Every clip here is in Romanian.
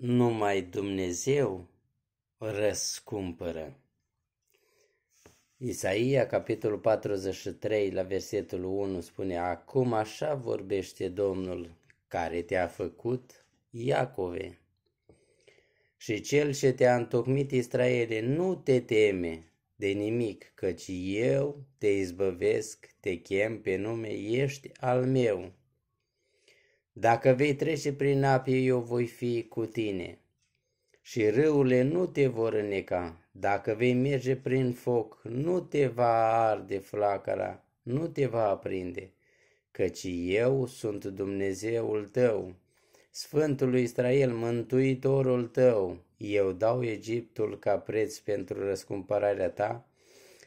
Numai Dumnezeu răscumpără. Isaia, capitolul 43, la versetul 1, spune Acum așa vorbește Domnul care te-a făcut, Iacove, și cel ce te-a întocmit, Israele, nu te teme de nimic, căci eu te izbăvesc, te chem pe nume, ești al meu. Dacă vei trece prin apă, eu voi fi cu tine și râurile nu te vor îneca. Dacă vei merge prin foc, nu te va arde flacăra, nu te va aprinde, căci eu sunt Dumnezeul tău, Sfântul Israel, Mântuitorul tău. Eu dau Egiptul ca preț pentru răscumpărarea ta,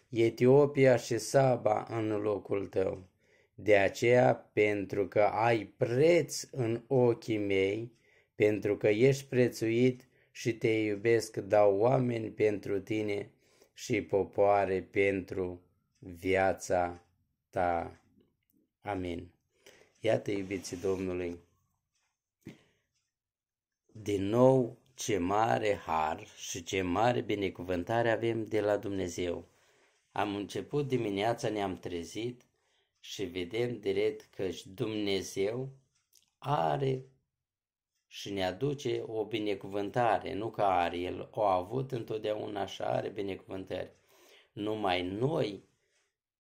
Etiopia și Saba în locul tău. De aceea, pentru că ai preț în ochii mei, pentru că ești prețuit și te iubesc, dau oameni pentru tine și popoare pentru viața ta. Amin. Iată, iubiții Domnului, din nou ce mare har și ce mare binecuvântare avem de la Dumnezeu. Am început dimineața, ne-am trezit și vedem direct că Dumnezeu are și ne aduce o binecuvântare, nu că are, El o a avut întotdeauna și are binecuvântări. Numai noi,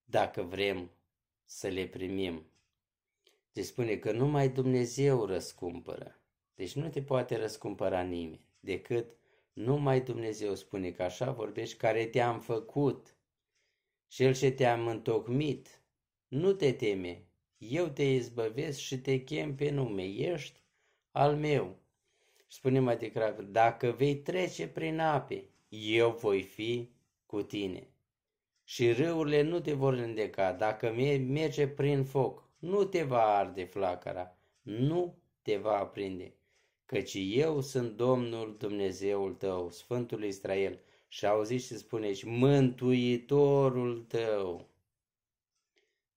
dacă vrem să le primim, deci spune că numai Dumnezeu răscumpără. Deci nu te poate răscumpăra nimeni, decât numai Dumnezeu spune că așa vorbești, care te-am făcut și El ce te-am întocmit nu te teme, eu te izbăvesc și te chem pe nume, ești al meu. Spune mai degrabă, dacă vei trece prin ape, eu voi fi cu tine. Și râurile nu te vor îndeca, dacă merge prin foc, nu te va arde flacăra, nu te va aprinde, căci eu sunt Domnul Dumnezeul tău, Sfântul Israel, și auziți și spuneți, Mântuitorul tău.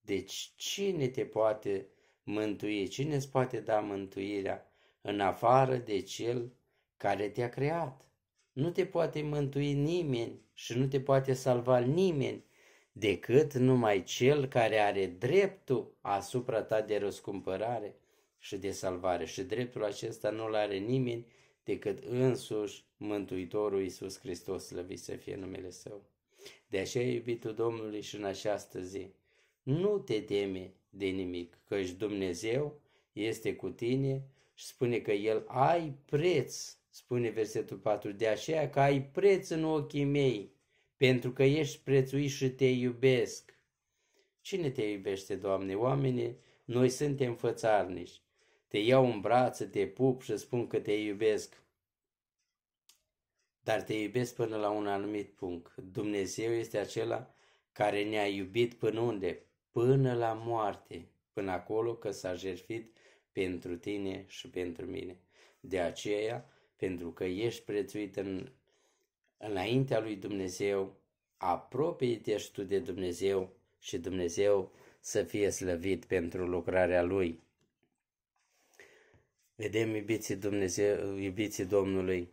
Deci cine te poate mântui? Cine îți poate da mântuirea în afară de Cel care te-a creat? Nu te poate mântui nimeni și nu te poate salva nimeni decât numai Cel care are dreptul asupra ta de răscumpărare și de salvare. Și dreptul acesta nu-l are nimeni decât însuși Mântuitorul Iisus Hristos, slăvit să fie numele Său. De aceea, iubitul Domnului, și în această zi, nu te teme de nimic, căci Dumnezeu este cu tine și spune că El ai preț, spune versetul 4, de aceea că ai preț în ochii mei, pentru că ești prețuit și te iubesc. Cine te iubește, Doamne? Oameni, noi suntem fățarniși. Te iau în brață, te pup și spun că te iubesc. Dar te iubesc până la un anumit punct. Dumnezeu este acela care ne-a iubit până unde? până la moarte, până acolo că s-a jertfit pentru tine și pentru mine. De aceea, pentru că ești prețuit în, înaintea lui Dumnezeu, apropie-te și tu de Dumnezeu și Dumnezeu să fie slăvit pentru lucrarea Lui. Vedem, iubiții, Dumnezeu, iubiții Domnului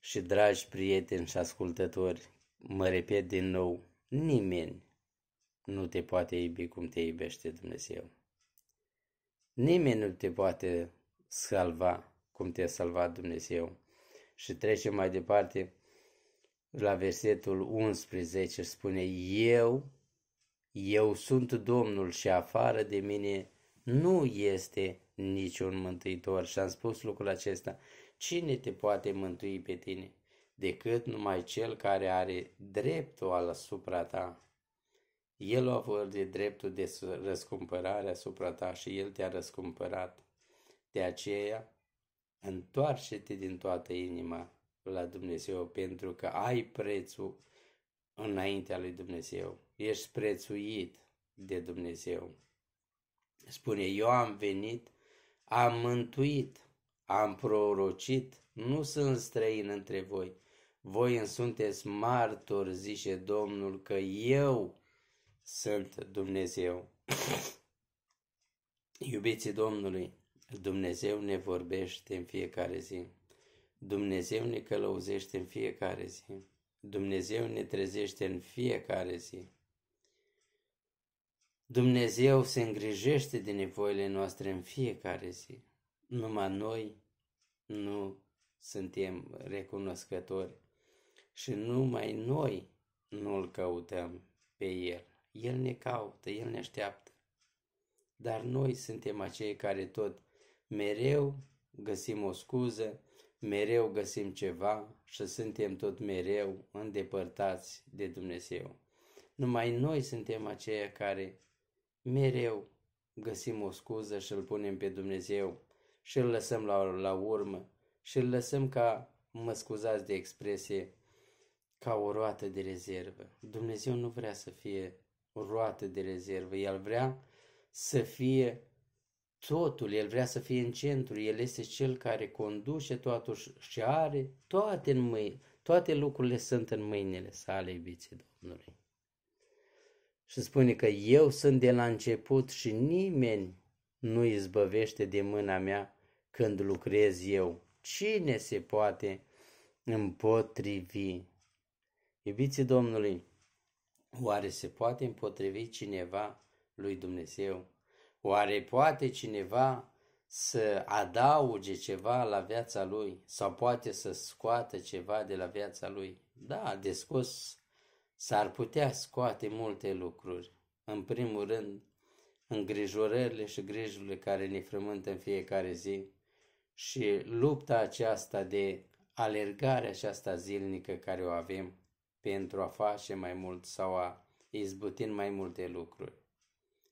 și dragi prieteni și ascultători, mă repet din nou, nimeni nu te poate iubi cum te iubește Dumnezeu. Nimeni nu te poate salva cum te-a salvat Dumnezeu. Și trecem mai departe la versetul 11, spune Eu, eu sunt Domnul și afară de mine nu este niciun mântuitor. Și am spus lucrul acesta, cine te poate mântui pe tine decât numai cel care are dreptul asupra ta? El a avut de dreptul de răscumpărare asupra ta și El te-a răscumpărat. De aceea, întoarce-te din toată inima la Dumnezeu, pentru că ai prețul înaintea lui Dumnezeu. Ești prețuit de Dumnezeu. Spune, eu am venit, am mântuit, am prorocit, nu sunt străin între voi. Voi îmi sunteți martori, zice Domnul, că eu sunt Dumnezeu. Iubiții Domnului, Dumnezeu ne vorbește în fiecare zi. Dumnezeu ne călăuzește în fiecare zi. Dumnezeu ne trezește în fiecare zi. Dumnezeu se îngrijește de nevoile noastre în fiecare zi. Numai noi nu suntem recunoscători și numai noi nu-L căutăm pe El. El ne caută, El ne așteaptă. Dar noi suntem acei care tot mereu găsim o scuză, mereu găsim ceva și suntem tot mereu îndepărtați de Dumnezeu. Numai noi suntem aceia care mereu găsim o scuză și îl punem pe Dumnezeu și îl lăsăm la, la urmă și îl lăsăm ca, mă scuzați de expresie, ca o roată de rezervă. Dumnezeu nu vrea să fie o roată de rezervă. El vrea să fie totul, el vrea să fie în centru, el este cel care conduce totul și are toate în mâini, toate lucrurile sunt în mâinile sale, iubiții Domnului. Și spune că eu sunt de la început și nimeni nu izbăvește de mâna mea când lucrez eu. Cine se poate împotrivi? Iubiții Domnului, Oare se poate împotrivi cineva lui Dumnezeu? Oare poate cineva să adauge ceva la viața lui sau poate să scoată ceva de la viața lui? Da, de scos s-ar putea scoate multe lucruri. În primul rând, îngrijorările și grijurile care ne frământă în fiecare zi și lupta aceasta de alergare aceasta zilnică care o avem pentru a face mai mult sau a izbuti mai multe lucruri.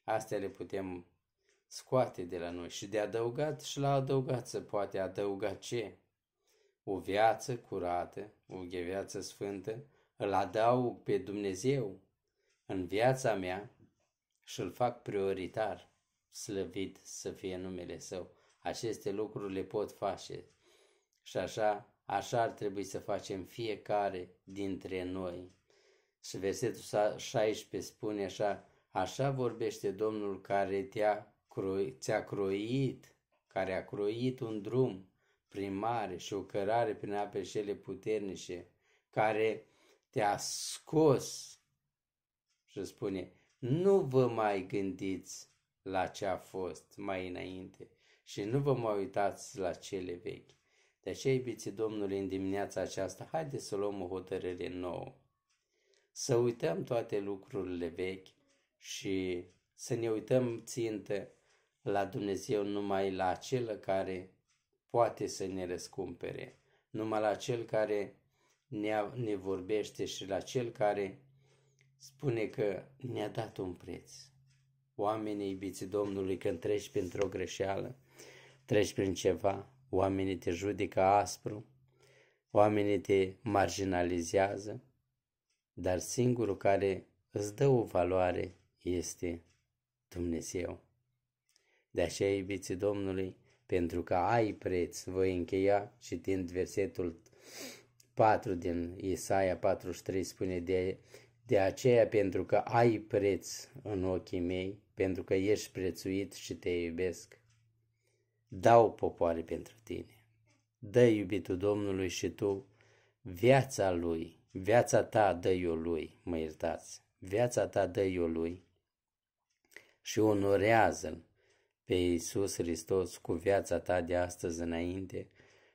Astea le putem scoate de la noi și de adăugat și la adăugat se poate adăuga ce? O viață curată, o viață sfântă, îl adaug pe Dumnezeu în viața mea și îl fac prioritar, slăvit să fie numele Său. Aceste lucruri le pot face și așa Așa ar trebui să facem fiecare dintre noi. Și versetul 16 spune așa, așa vorbește Domnul care te-a croi, ți-a croit, care a croit un drum prin mare și o cărare prin apele cele puternice, care te-a scos și spune, nu vă mai gândiți la ce a fost mai înainte și nu vă mai uitați la cele vechi de aceea, iubiții Domnului, în dimineața aceasta, haideți să luăm o hotărâre nouă. Să uităm toate lucrurile vechi și să ne uităm țintă la Dumnezeu numai la Cel care poate să ne răscumpere, numai la cel care ne, ne vorbește și la cel care spune că ne-a dat un preț. Oamenii iubiți Domnului, când treci printr-o greșeală, treci prin ceva, oamenii te judecă aspru, oamenii te marginalizează, dar singurul care îți dă o valoare este Dumnezeu. De aceea, iubiții Domnului, pentru că ai preț, voi încheia citind versetul 4 din Isaia 43, spune de, de aceea pentru că ai preț în ochii mei, pentru că ești prețuit și te iubesc, dau popoare pentru tine. Dă iubitul Domnului și tu viața lui, viața ta dă o lui, mă iertați, viața ta dă o lui și onorează-l pe Iisus Hristos cu viața ta de astăzi înainte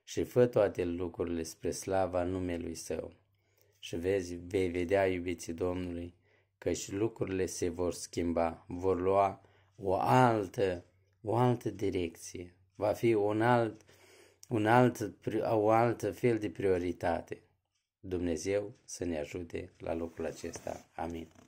și fă toate lucrurile spre slava numelui Său. Și vezi, vei vedea, iubiții Domnului, că și lucrurile se vor schimba, vor lua o altă, o altă direcție va fi un alt, un alt, o altă fel de prioritate. Dumnezeu să ne ajute la locul acesta. Amin.